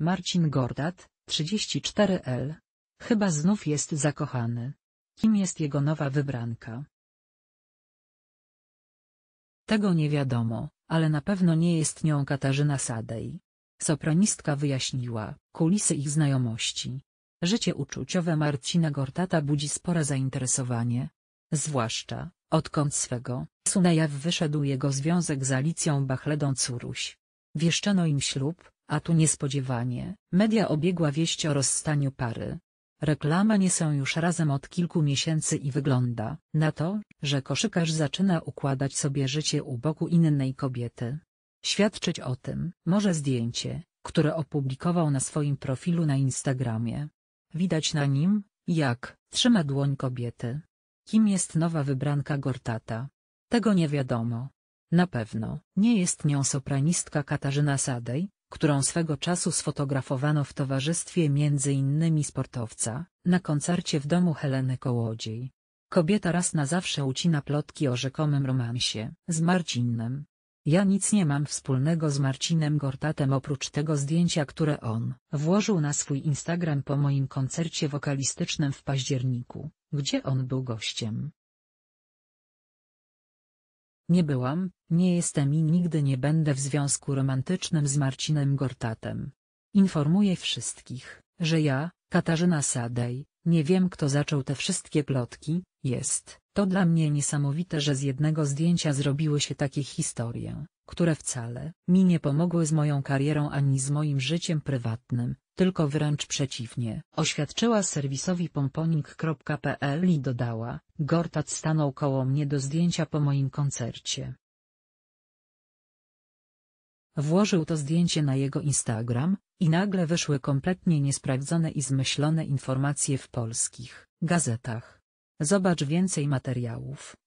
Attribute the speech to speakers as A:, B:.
A: Marcin Gordat, 34L. Chyba znów jest zakochany. Kim jest jego nowa wybranka? Tego nie wiadomo, ale na pewno nie jest nią Katarzyna Sadej. Sopranistka wyjaśniła, kulisy ich znajomości. Życie uczuciowe Marcina Gortata budzi spore zainteresowanie. Zwłaszcza, odkąd swego, su wyszedł jego związek z Alicją Bachledą Curuś. Wieszczano im ślub, a tu niespodziewanie, media obiegła wieść o rozstaniu pary. Reklama nie są już razem od kilku miesięcy i wygląda na to, że koszykarz zaczyna układać sobie życie u boku innej kobiety. Świadczyć o tym może zdjęcie, które opublikował na swoim profilu na Instagramie. Widać na nim, jak trzyma dłoń kobiety. Kim jest nowa wybranka Gortata? Tego nie wiadomo. Na pewno nie jest nią sopranistka Katarzyna Sadej, którą swego czasu sfotografowano w towarzystwie między innymi sportowca, na koncercie w domu Heleny Kołodziej. Kobieta raz na zawsze ucina plotki o rzekomym romansie z Marcinem. Ja nic nie mam wspólnego z Marcinem Gortatem oprócz tego zdjęcia, które on włożył na swój Instagram po moim koncercie wokalistycznym w październiku, gdzie on był gościem. Nie byłam, nie jestem i nigdy nie będę w związku romantycznym z Marcinem Gortatem. Informuję wszystkich, że ja, Katarzyna Sadej, nie wiem kto zaczął te wszystkie plotki, jest. To dla mnie niesamowite, że z jednego zdjęcia zrobiły się takie historie, które wcale mi nie pomogły z moją karierą ani z moim życiem prywatnym, tylko wręcz przeciwnie, oświadczyła serwisowi pomponik.pl i dodała, Gortat stanął koło mnie do zdjęcia po moim koncercie. Włożył to zdjęcie na jego Instagram, i nagle wyszły kompletnie niesprawdzone i zmyślone informacje w polskich gazetach. Zobacz więcej materiałów.